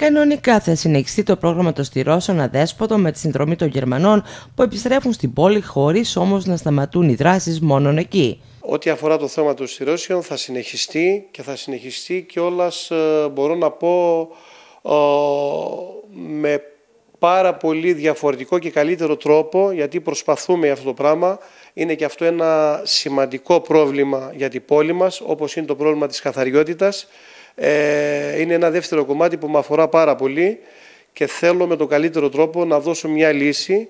Κανονικά θα συνεχιστεί το πρόγραμμα των στηρώσεων αδέσποτο με τη συνδρομή των Γερμανών που επιστρέφουν στην πόλη χωρίς όμως να σταματούν οι δράσεις μόνο εκεί. Ό,τι αφορά το θέμα των στηρώσεων θα συνεχιστεί και θα συνεχιστεί και όλας ε, μπορώ να πω ε, με πάρα πολύ διαφορετικό και καλύτερο τρόπο γιατί προσπαθούμε για αυτό το πράγμα. Είναι και αυτό ένα σημαντικό πρόβλημα για την πόλη μας όπως είναι το πρόβλημα της καθαριότητας ε, είναι ένα δεύτερο κομμάτι που με αφορά πάρα πολύ και θέλω με τον καλύτερο τρόπο να δώσω μια λύση.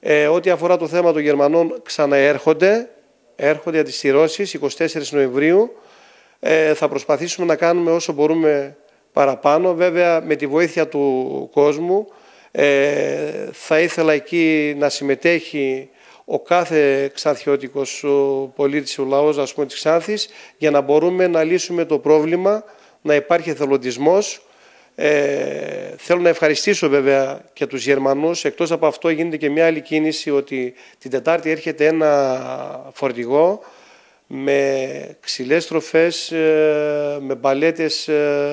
Ε, ό,τι αφορά το θέμα των Γερμανών ξαναέρχονται, έρχονται σειρώσεις 24 Νοεμβρίου. Ε, θα προσπαθήσουμε να κάνουμε όσο μπορούμε παραπάνω. Βέβαια με τη βοήθεια του κόσμου ε, θα ήθελα εκεί να συμμετέχει ο κάθε ξανθιώτικος πολίτης, ο λαός ας πούμε, της για να μπορούμε να λύσουμε το πρόβλημα να υπάρχει εθελοντισμός. Ε, θέλω να ευχαριστήσω βέβαια και τους Γερμανούς. Εκτός από αυτό γίνεται και μια άλλη κίνηση ότι την Τετάρτη έρχεται ένα φορτηγό με ξυλές τροφές, ε, με μπαλέτες ε,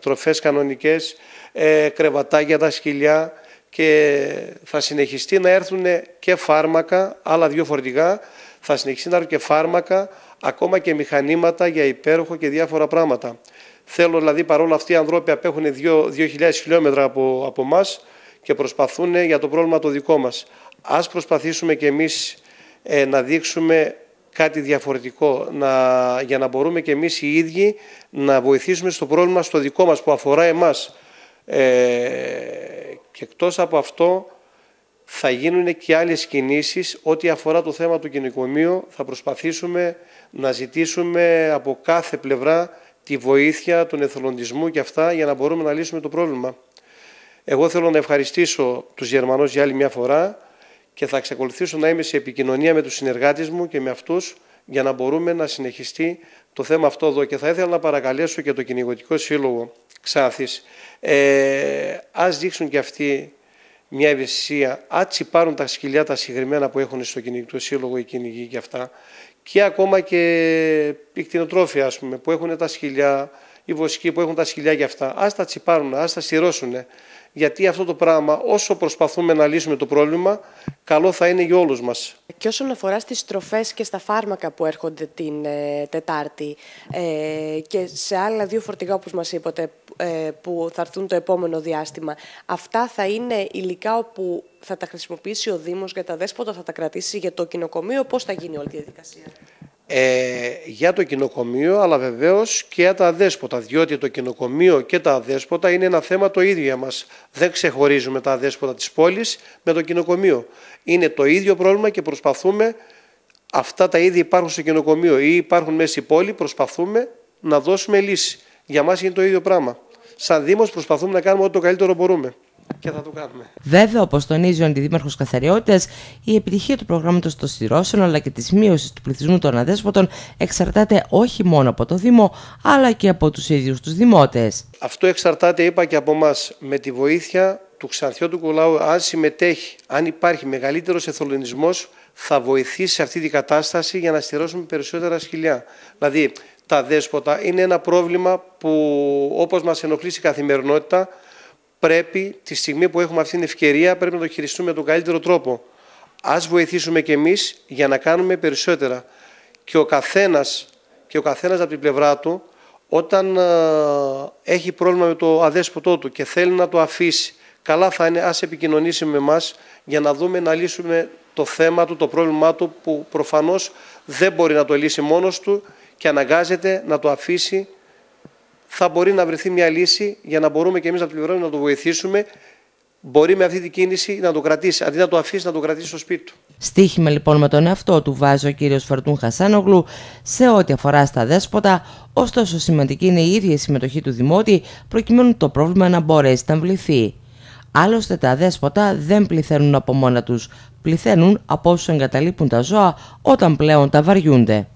τροφές κανονικές, για ε, τα σκυλιά και θα συνεχιστεί να έρθουν και φάρμακα, άλλα δύο φορτηγά θα συνεχίσει να και φάρμακα, ακόμα και μηχανήματα για υπέροχο και διάφορα πράγματα. Θέλω δηλαδή παρόλα αυτοί οι ανθρώποι απέχουν 2.000 χιλιόμετρα από, από εμά και προσπαθούν για το πρόβλημα το δικό μας. Ας προσπαθήσουμε και εμείς ε, να δείξουμε κάτι διαφορετικό, να, για να μπορούμε και εμείς οι ίδιοι να βοηθήσουμε στο πρόβλημα στο δικό μας που αφορά εμάς. Ε, και εκτός από αυτό θα γίνουν και άλλες κινήσεις ό,τι αφορά το θέμα του κοινικομείου. Θα προσπαθήσουμε να ζητήσουμε από κάθε πλευρά τη βοήθεια, τον εθελοντισμό και αυτά για να μπορούμε να λύσουμε το πρόβλημα. Εγώ θέλω να ευχαριστήσω τους Γερμανούς για άλλη μια φορά και θα εξακολουθήσω να είμαι σε επικοινωνία με τους συνεργάτες μου και με αυτούς για να μπορούμε να συνεχιστεί το θέμα αυτό εδώ. Και θα ήθελα να παρακαλέσω και το Κυνηγωτικό Σύλλογο Ξάθης ε, ας δείξουν και αυτοί μια ευαισθησία, άτσι πάρουν τα σκυλιά τα συγκεκριμένα που έχουν στο κυνηγητό σύλλογο οι κυνηγοί και αυτά, και ακόμα και οι κτηνοτρόφοι, ας πούμε, που έχουν τα σκυλιά, οι βοσκοί που έχουν τα σκυλιά για αυτά. Ας τα τσιπάρουν, ας τα σειρώσουν, Γιατί αυτό το πράγμα, όσο προσπαθούμε να λύσουμε το πρόβλημα, καλό θα είναι για όλους μας. Και όσον αφορά στις τροφέ και στα φάρμακα που έρχονται την ε, Τετάρτη ε, και σε άλλα δύο φορτηγά, όπως μας είπατε, ε, που θα έρθουν το επόμενο διάστημα, αυτά θα είναι υλικά όπου θα τα χρησιμοποιήσει ο Δήμος για τα δέσποτα, θα τα κρατήσει για το κοινοκομείο. Πώς θα γίνει όλη τη διαδικασία ε, για το κοινοκομείο, αλλά βεβαίως και για τα αδέσποτα, διότι το κοινοκομείο και τα αδέσποτα είναι ένα θέμα το ίδιο για μας. Δεν ξεχωρίζουμε τα αδέσποτα της πόλης με το κοινοκομείο. Είναι το ίδιο πρόβλημα και προσπαθούμε, αυτά τα ίδια υπάρχουν στο κοινοκομείο ή υπάρχουν μέσα στην πόλη, προσπαθούμε να δώσουμε λύση. Για μας είναι το ίδιο πράγμα. Σαν Δήμος προσπαθούμε να κάνουμε ό,τι το καλύτερο μπορούμε και θα το κάνουμε. Βέβαια, όπως τονίζει ο Αντιδήμαρχο Καθαριότητα, η επιτυχία του προγράμματος των Συρώσεων αλλά και της μείωσης του πληθυσμού των αδέσποτων εξαρτάται όχι μόνο από το Δήμο, αλλά και από τους ίδιους τους δημότες. Αυτό εξαρτάται, είπα και από εμάς, με τη βοήθεια του Ξανθιώτου του κουλάου, αν συμμετέχει, αν υπάρχει μεγαλύτερος εθολονισμό, θα βοηθήσει σε αυτή την κατάσταση για να στηρώσουμε περισσότερα σκυλιά. Δηλαδή, τα δέσποτα είναι ένα πρόβλημα που όπως μας ενοχλεί η καθημερινότητα πρέπει τη στιγμή που έχουμε αυτή την ευκαιρία πρέπει να το χειριστούμε με τον καλύτερο τρόπο. Ας βοηθήσουμε κι εμείς για να κάνουμε περισσότερα. Και ο καθένας, και ο καθένας από την πλευρά του, όταν ε, έχει πρόβλημα με το αδέσποτό του και θέλει να το αφήσει, καλά θα είναι ας επικοινωνήσει με μας για να δούμε να λύσουμε το θέμα του, το πρόβλημά του που προφανώς δεν μπορεί να το λύσει μόνος του και αναγκάζεται να το αφήσει θα μπορεί να βρεθεί μια λύση για να μπορούμε και εμείς να πληρώνουμε να το βοηθήσουμε. Μπορεί με αυτή την κίνηση να το κρατήσει, αντί να το αφήσει να το κρατήσει στο σπίτι του. Στίχημα λοιπόν με τον εαυτό του βάζει ο κύριος Φαρτούν Χασάνογλου σε ό,τι αφορά στα δέσποτα, ωστόσο σημαντική είναι η ίδια η συμμετοχή του Δημότη προκειμένου το πρόβλημα να μπορέσει να βληθεί. Άλλωστε τα δέσποτα δεν πληθαίνουν από μόνα τους, πληθαίνουν από όσους εγκαταλείπουν τα ζώα όταν πλέον τα βαριούνται.